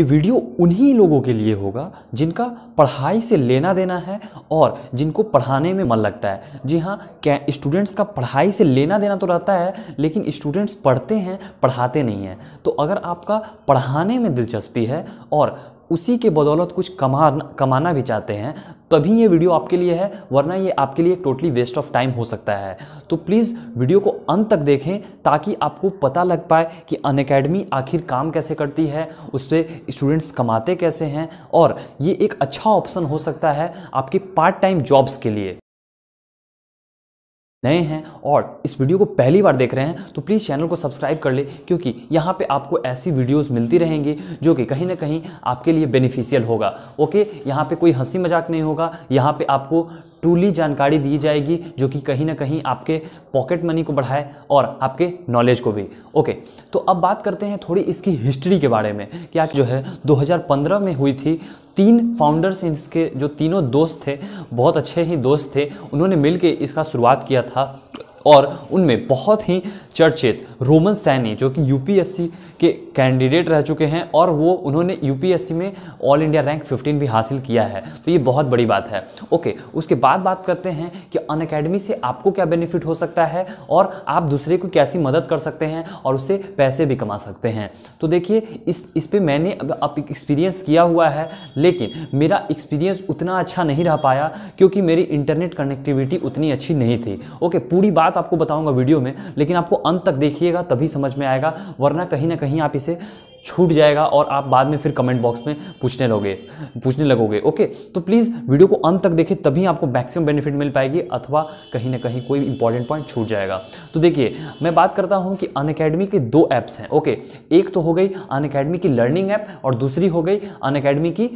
ये वीडियो उन्हीं लोगों के लिए होगा जिनका पढ़ाई से लेना देना है और जिनको पढ़ाने में मन लगता है जी हाँ क्या स्टूडेंट्स का पढ़ाई से लेना देना तो रहता है लेकिन स्टूडेंट्स पढ़ते हैं पढ़ाते नहीं हैं तो अगर आपका पढ़ाने में दिलचस्पी है और उसी के बदौलत कुछ कमा कमाना भी चाहते हैं तभी ये वीडियो आपके लिए है वरना ये आपके लिए टोटली वेस्ट ऑफ टाइम हो सकता है तो प्लीज़ वीडियो को अंत तक देखें ताकि आपको पता लग पाए कि अन अकेडमी आखिर काम कैसे करती है उससे स्टूडेंट्स कमाते कैसे हैं और ये एक अच्छा ऑप्शन हो सकता है आपके पार्ट टाइम जॉब्स के लिए नए हैं और इस वीडियो को पहली बार देख रहे हैं तो प्लीज़ चैनल को सब्सक्राइब कर ले क्योंकि यहाँ पे आपको ऐसी वीडियोस मिलती रहेंगी जो कि कहीं ना कहीं आपके लिए बेनिफिशियल होगा ओके यहाँ पे कोई हंसी मजाक नहीं होगा यहाँ पे आपको ट्रूली जानकारी दी जाएगी जो कि कहीं ना कहीं आपके पॉकेट मनी को बढ़ाए और आपके नॉलेज को भी ओके तो अब बात करते हैं थोड़ी इसकी हिस्ट्री के बारे में क्या जो है 2015 में हुई थी तीन फाउंडर्स इसके जो तीनों दोस्त थे बहुत अच्छे ही दोस्त थे उन्होंने मिल इसका शुरुआत किया था और उनमें बहुत ही चर्चित रोमन सैनी जो कि यूपीएससी के कैंडिडेट रह चुके हैं और वो उन्होंने यूपीएससी में ऑल इंडिया रैंक 15 भी हासिल किया है तो ये बहुत बड़ी बात है ओके उसके बाद बात करते हैं कि अन अकेडमी से आपको क्या बेनिफिट हो सकता है और आप दूसरे को कैसी मदद कर सकते हैं और उससे पैसे भी कमा सकते हैं तो देखिए इस इस पर मैंने अब एक्सपीरियंस किया हुआ है लेकिन मेरा एक्सपीरियंस उतना अच्छा नहीं रह पाया क्योंकि मेरी इंटरनेट कनेक्टिविटी उतनी अच्छी नहीं थी ओके पूरी बात आपको बताऊंगा वीडियो में लेकिन आपको अंत तक देखिएगा तभी समझ में आएगा वरना कहीं ना कहीं आप इसे छूट जाएगा और आप बाद में फिर कमेंट बॉक्स में पूछने लोगे पूछने लगोगे ओके तो प्लीज़ वीडियो को अंत तक देखें तभी आपको मैक्सिमम बेनिफिट मिल पाएगी अथवा कहीं ना कहीं कोई इंपॉर्टेंट पॉइंट छूट जाएगा तो देखिए मैं बात करता हूँ कि अन के दो ऐप्स हैं ओके एक तो हो गई अन की लर्निंग ऐप और दूसरी हो गई अन की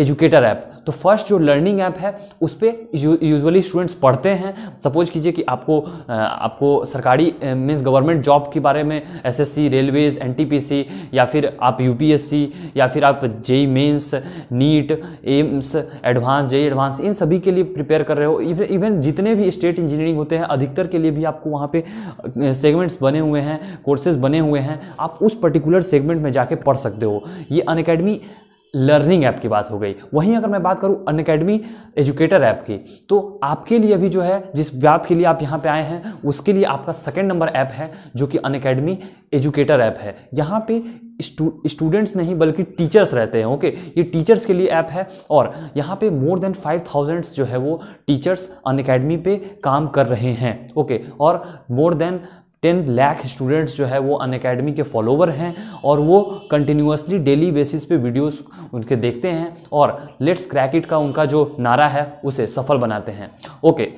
एजुकेटर ऐप तो फर्स्ट जो लर्निंग ऐप है उस पर यूजली स्टूडेंट्स पढ़ते हैं सपोज कीजिए कि आपको आपको सरकारी मीन्स गवर्नमेंट जॉब के बारे में एसएससी रेलवेज एनटीपीसी या फिर आप यूपीएससी या फिर आप JEE Mains NEET AIIMS advance JEE advance इन सभी के लिए प्रिपेयर कर रहे हो इवन जितने भी स्टेट इंजीनियरिंग होते हैं अधिकतर के लिए भी आपको वहाँ पर सेगमेंट्स बने हुए हैं कोर्सेज बने हुए हैं आप उस पर्टिकुलर सेगमेंट में जाके पढ़ सकते हो ये अन लर्निंग ऐप की बात हो गई वहीं अगर मैं बात करूं अन अकेडमी एजुकेटर ऐप की तो आपके लिए भी जो है जिस बात के लिए आप यहाँ पे आए हैं उसके लिए आपका सेकेंड नंबर ऐप है जो कि अन अकेडमी एजुकेटर ऐप है यहाँ पे स्टूडेंट्स नहीं बल्कि टीचर्स रहते हैं ओके ये टीचर्स के लिए ऐप है और यहाँ पे मोर देन फाइव थाउजेंड्स जो है वो टीचर्स अन अकेडमी पे काम कर रहे हैं ओके और more than ten lakh students जो है वो अन अकेडमी के फॉलोवर हैं और वो कंटिन्यूसली डेली बेसिस पे वीडियोस उनके देखते हैं और लेट्स क्रैक इट का उनका जो नारा है उसे सफल बनाते हैं ओके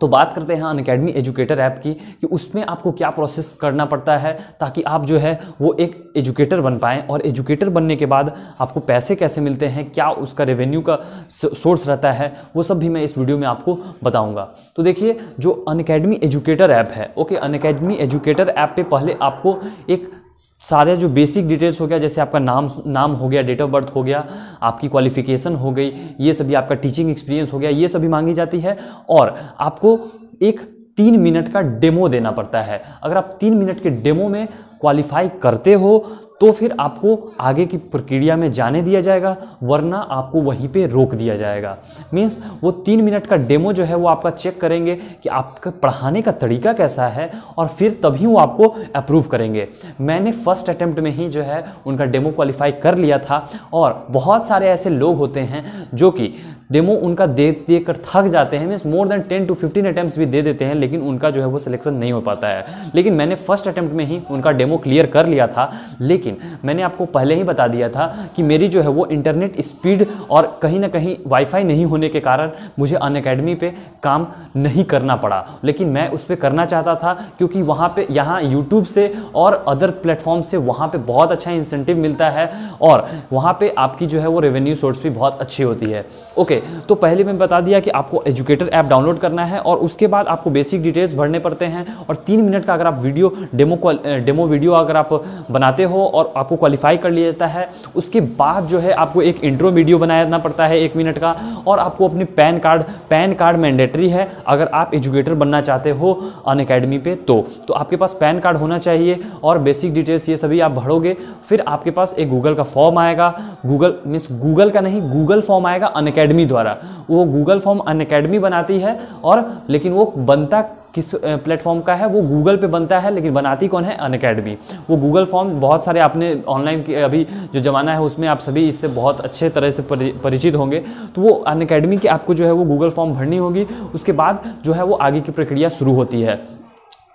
तो बात करते हैं अन अकेडमी एजुकेटर ऐप की कि उसमें आपको क्या प्रोसेस करना पड़ता है ताकि आप जो है वो एक एजुकेटर बन पाएँ और एजुकेटर बनने के बाद आपको पैसे कैसे मिलते हैं क्या उसका रेवेन्यू का सोर्स रहता है वो सब भी मैं इस वीडियो में आपको बताऊँगा तो देखिए जो अन अकेडमी एजुकेटर ऐप है okay Unacademy educator app पर पहले आपको एक सारे जो बेसिक डिटेल्स हो गया जैसे आपका नाम नाम हो गया डेट ऑफ बर्थ हो गया आपकी क्वालिफिकेशन हो गई ये सभी आपका टीचिंग एक्सपीरियंस हो गया ये सभी मांगी जाती है और आपको एक तीन मिनट का डेमो देना पड़ता है अगर आप तीन मिनट के डेमो में क्वालिफाई करते हो तो फिर आपको आगे की प्रक्रिया में जाने दिया जाएगा वरना आपको वहीं पे रोक दिया जाएगा मीन्स वो तीन मिनट का डेमो जो है वो आपका चेक करेंगे कि आपका पढ़ाने का तरीका कैसा है और फिर तभी वो आपको अप्रूव करेंगे मैंने फर्स्ट अटैम्प्ट में ही जो है उनका डेमो क्वालिफाई कर लिया था और बहुत सारे ऐसे लोग होते हैं जो कि डेमो उनका दे दे कर थक जाते हैं means more than ten to fifteen attempt भी दे देते हैं लेकिन उनका जो है वो सिलेक्शन नहीं हो पाता है लेकिन मैंने फर्स्ट अटैम्प्ट में ही उनका डेमो क्लियर कर लिया था लेकिन मैंने आपको पहले ही बता दिया था कि मेरी जो है वो इंटरनेट स्पीड और कहीं ना कहीं वाईफाई नहीं होने के कारण मुझे अन अकेडमी पर काम नहीं करना पड़ा लेकिन मैं उस पर करना चाहता था क्योंकि वहाँ पर यहाँ यूट्यूब से और अदर प्लेटफॉर्म से वहाँ पर बहुत अच्छा इंसेंटिव मिलता है और वहाँ पर आपकी जो है वो रेवेन्यू सोर्स भी बहुत अच्छी होती है ओके तो पहले मैं बता दिया कि आपको एजुकेटर ऐप डाउनलोड करना है और उसके बाद आपको बेसिक डिटेल्स भरने पड़ते हैं और तीन मिनट का अगर आप वीडियो डेमो डेमो वीडियो अगर आप बनाते हो और आपको क्वालिफाई कर लिया जाता है उसके बाद जो है आपको एक इंट्रो वीडियो बनाना पड़ता है एक मिनट का और आपको अपने PAN card PAN card mandatory है अगर आप एजुकेटर बनना चाहते हो अन अकेडमी पे तो, तो आपके पास पैन कार्ड होना चाहिए और बेसिक डिटेल्स ये सभी आप भरोगे फिर आपके पास एक गूगल का फॉर्म आएगा गूगल मीन्स गूगल का नहीं गूगल फॉर्म आएगा अन अकेडमी द्वारा वो गूगल फॉर्म अन अकेडमी बनाती है और लेकिन वो बनता किस प्लेटफॉर्म का है वो गूगल पे बनता है लेकिन बनाती कौन है अन अकेडमी वो गूगल फॉर्म बहुत सारे आपने ऑनलाइन अभी जो ज़माना है उसमें आप सभी इससे बहुत अच्छे तरह से परिचित होंगे तो वो अन अकेडमी की आपको जो है वो गूगल फॉर्म भरनी होगी उसके बाद जो है वो आगे की प्रक्रिया शुरू होती है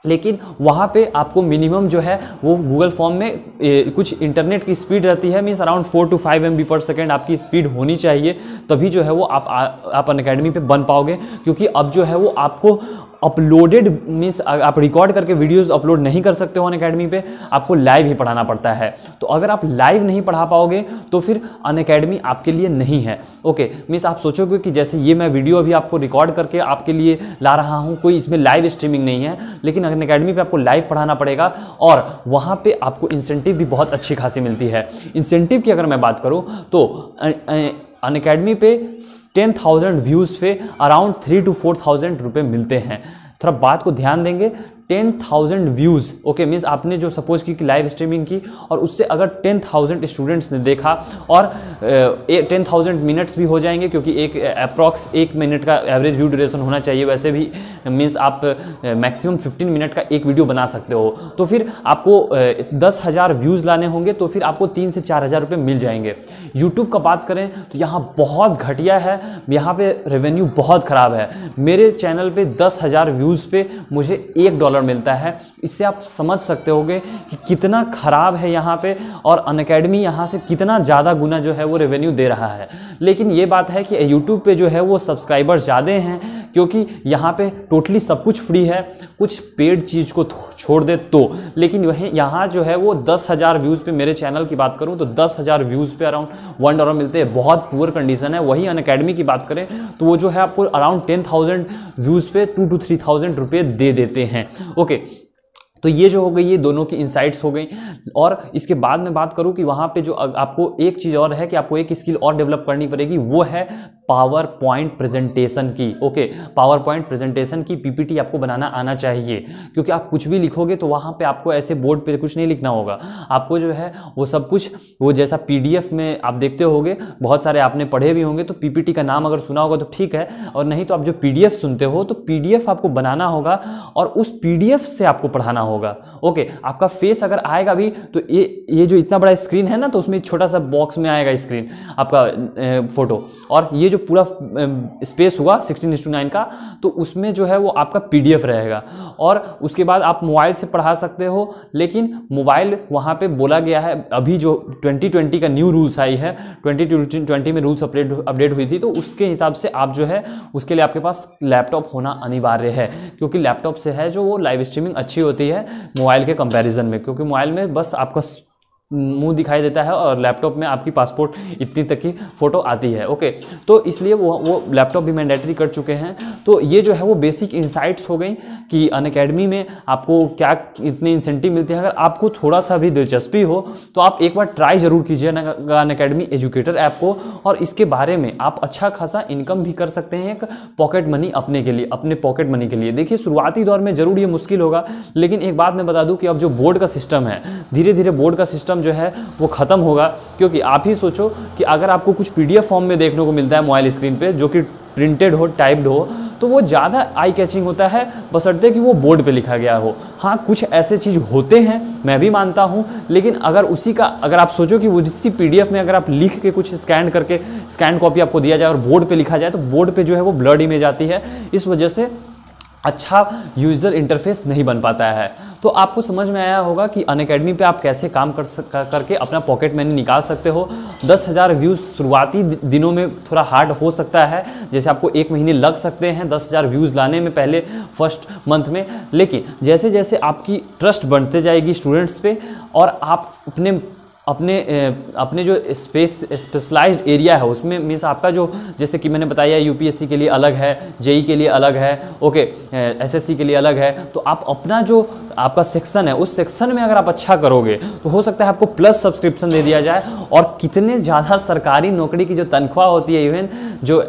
लेकिन वहाँ पे आपको मिनिमम जो है वो गूगल फॉर्म में ए, कुछ इंटरनेट की स्पीड रहती है means around four to five M पर सेकेंड आपकी स्पीड होनी चाहिए तभी जो है वो आप आ, आप अन अकेडमी पर बन पाओगे क्योंकि अब जो है वो आपको अपलोडेड मीन्स आप रिकॉर्ड करके वीडियोस अपलोड नहीं कर सकते हो अन अकेडमी पर आपको लाइव ही पढ़ाना पड़ता है तो अगर आप लाइव नहीं पढ़ा पाओगे तो फिर अन अकेडमी आपके लिए नहीं है ओके मीन्स आप सोचोगे कि जैसे ये मैं वीडियो अभी आपको रिकॉर्ड करके आपके लिए ला रहा हूँ कोई इसमें लाइव स्ट्रीमिंग नहीं है लेकिन अन अकेडमी पर आपको लाइव पढ़ाना पड़ेगा और वहाँ पर आपको इंसेंटिव भी बहुत अच्छी खासी मिलती है इंसेंटिव की अगर मैं बात करूँ तो अन अकेडमी पे टेन थाउजेंड व्यूज़ पे around three to four thousand रुपये मिलते हैं थोड़ा बात को ध्यान देंगे ten thousand views okay means आपने जो सपोज की कि लाइव स्ट्रीमिंग की और उससे अगर टेन थाउजेंड स्टूडेंट्स ने देखा और टेन थाउजेंड मिनट्स भी हो जाएंगे क्योंकि एक अप्रॉक्स एक मिनट का एवरेज व्यू ड्यूरेशन होना चाहिए वैसे भी मीन्स आप मैक्सिमम फिफ्टीन मिनट का एक वीडियो बना सकते हो तो फिर आपको दस हज़ार व्यूज़ लाने होंगे तो फिर आपको तीन से चार हज़ार रुपये मिल जाएंगे यूट्यूब का बात करें तो यहाँ बहुत घटिया है यहाँ पर रेवेन्यू बहुत ख़राब है मेरे चैनल पर दस हज़ार व्यूज़ पर मुझे एक डॉलर डॉलर मिलता है इससे आप समझ सकते होगे कि कितना ख़राब है यहाँ पे और अनकेडमी यहाँ से कितना ज़्यादा गुना जो है वो रेवेन्यू दे रहा है लेकिन ये बात है कि यूट्यूब पे जो है वो सब्सक्राइबर्स ज़्यादा हैं क्योंकि यहाँ पे टोटली सब कुछ फ्री है कुछ पेड चीज़ को छोड़ दे तो लेकिन वहीं यहाँ जो है वो दस हज़ार व्यूज़ पे मेरे चैनल की बात करूँ तो दस हज़ार व्यूज़ पे अराउंड वन डॉलर मिलते हैं बहुत पुअर कंडीशन है वहीं अन अकेडमी की बात करें तो वो जो है आपको अराउंड टेन थाउजेंड व्यूज़ पे टू टू थ्री थाउजेंड रुपये दे देते हैं ओके तो ये जो हो गई ये दोनों की इंसाइट्स हो गई और इसके बाद में बात करूँ कि वहाँ पर जो आपको एक चीज़ और है कि आपको एक स्किल और डेवलप करनी पड़ेगी वो है पावर पॉइंट प्रेजेंटेशन की ओके पावर पॉइंट प्रेजेंटेशन की पीपीटी आपको बनाना आना चाहिए क्योंकि आप कुछ भी लिखोगे तो वहाँ पे आपको ऐसे बोर्ड पे कुछ नहीं लिखना होगा आपको जो है वो सब कुछ वो जैसा पीडीएफ में आप देखते होगे बहुत सारे आपने पढ़े भी होंगे तो पीपीटी का नाम अगर सुना होगा तो ठीक है और नहीं तो आप जो पीडीएफ सुनते हो तो पीडीएफ आपको बनाना होगा और उस पीडीएफ से आपको पढ़ाना होगा होगा ओके आपका फेस अगर आएगा भी तो ये ये जो इतना बड़ा स्क्रीन है ना तो उसमें छोटा सा बॉक्स में आएगा स्क्रीन आपका फोटो और ये जो पूरा स्पेस हुआ सिक्सटीन नाइन का तो उसमें जो है वो आपका पी रहेगा और उसके बाद आप मोबाइल से पढ़ा सकते हो लेकिन मोबाइल वहाँ पर बोला गया है अभी जो ट्वेंटी का न्यू रूल्स आई है ट्वेंटी में रूल्स अपडेट अपडेट हुई थी तो उसके हिसाब से आप जो है उसके लिए आपके पास लैपटॉप होना अनिवार्य है क्योंकि लैपटॉप से है जो वो लाइव स्ट्रीमिंग अच्छी होती है मोबाइल के कंपैरिजन में क्योंकि मोबाइल में बस आपका मुंह दिखाई देता है और लैपटॉप में आपकी पासपोर्ट इतनी तक की फ़ोटो आती है ओके तो इसलिए वो वो लैपटॉप भी मैंडेटरी कर चुके हैं तो ये जो है वो बेसिक इंसाइट्स हो गई कि अन अकेडमी में आपको क्या इतने इंसेंटिव मिलते हैं अगर आपको थोड़ा सा भी दिलचस्पी हो तो आप एक बार ट्राई ज़रूर कीजिए अन अकेडमी एजुकेटर ऐप को और इसके बारे में आप अच्छा खासा इनकम भी कर सकते हैं एक पॉकेट मनी अपने के लिए अपने पॉकेट मनी के लिए देखिए शुरुआती दौर में ज़रूर ये मुश्किल होगा लेकिन एक बात मैं बता दूँ कि अब जो बोर्ड का सिस्टम है धीरे धीरे बोर्ड का सिस्टम जो है वो ख़त्म होगा क्योंकि आप ही सोचो कि अगर आपको कुछ पी फॉर्म में देखने को मिलता है मोबाइल स्क्रीन पर जो कि प्रिंटेड हो टाइप्ड हो तो वो ज़्यादा आई कैचिंग होता है बसरते कि वो बोर्ड पे लिखा गया हो हाँ कुछ ऐसे चीज़ होते हैं मैं भी मानता हूँ लेकिन अगर उसी का अगर आप सोचो कि वो जिसी पीडीएफ में अगर आप लिख के कुछ स्कैन करके स्कैन कॉपी आपको दिया जाए और बोर्ड पे लिखा जाए तो बोर्ड पे जो है वो ब्लड इमेज आती है इस वजह से अच्छा यूज़र इंटरफेस नहीं बन पाता है तो आपको समझ में आया होगा कि अन अकेडमी पर आप कैसे काम कर सक करके अपना पॉकेट मनी निकाल सकते हो दस हज़ार व्यूज़ शुरुआती दिनों में थोड़ा हार्ड हो सकता है जैसे आपको एक महीने लग सकते हैं दस हज़ार व्यूज़ लाने में पहले फर्स्ट मंथ में लेकिन जैसे जैसे आपकी ट्रस्ट बढ़ते जाएगी स्टूडेंट्स पे और आप अपने अपने अपने जो स्पेस स्पेशलाइज्ड एरिया है उसमें मीन्स आपका जो जैसे कि मैंने बताया यूपीएससी के लिए अलग है जेई e के लिए अलग है ओके एसएससी के लिए अलग है तो आप अपना जो आपका सेक्शन है उस सेक्शन में अगर आप अच्छा करोगे तो हो सकता है आपको प्लस सब्सक्रिप्शन दे दिया जाए और कितने ज़्यादा सरकारी नौकरी की जो तनख्वाह होती है इवन जो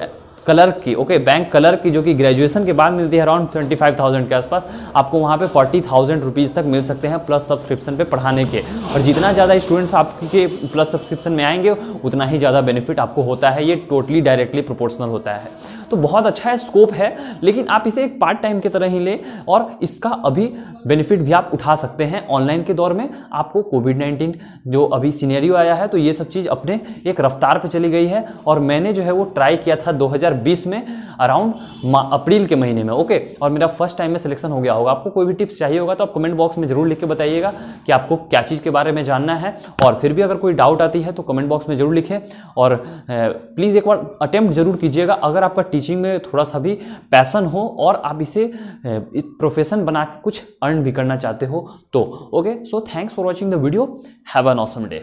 क्लर्क की ओके बैंक क्लर्क की जो कि ग्रेजुएशन के बाद मिलती है अराउंड ट्वेंटी फाइव थाउजेंड के आसपास आपको वहाँ पे फोर्टी थाउजेंड रुपीज़ तक मिल सकते हैं प्लस सब्सक्रिप्शन पे पढ़ाने के और जितना ज़्यादा स्टूडेंट्स आपके प्लस सब्सक्रिप्शन में आएंगे उतना ही ज़्यादा बेनिफिट आपको होता है ये टोटली डायरेक्टली प्रोपोर्शनल होता है तो बहुत अच्छा है स्कोप है लेकिन आप इसे एक पार्ट टाइम की तरह ही लें और इसका अभी बेनिफिट भी आप उठा सकते हैं ऑनलाइन के दौर में आपको कोविड नाइन्टीन जो अभी सीनेरियो आया है तो ये सब चीज़ अपने एक रफ्तार पर चली गई है और मैंने जो है वो ट्राई किया था दो हज़ार 2020 में अराउंड अप्रैल के महीने में ओके और मेरा फर्स्ट टाइम में सिलेक्शन हो गया होगा आपको कोई भी टिप्स चाहिए होगा तो आप कमेंट बॉक्स में जरूर लिख के बताइएगा कि आपको क्या चीज़ के बारे में जानना है और फिर भी अगर कोई डाउट आती है तो कमेंट बॉक्स में जरूर लिखें और प्लीज़ एक बार अटैम्प्ट जरूर कीजिएगा अगर आपका टीचिंग में थोड़ा सा भी पैसन हो और आप इसे प्रोफेशन बना के कुछ अर्न भी करना चाहते हो तो okay so thanks for watching the video have an awesome day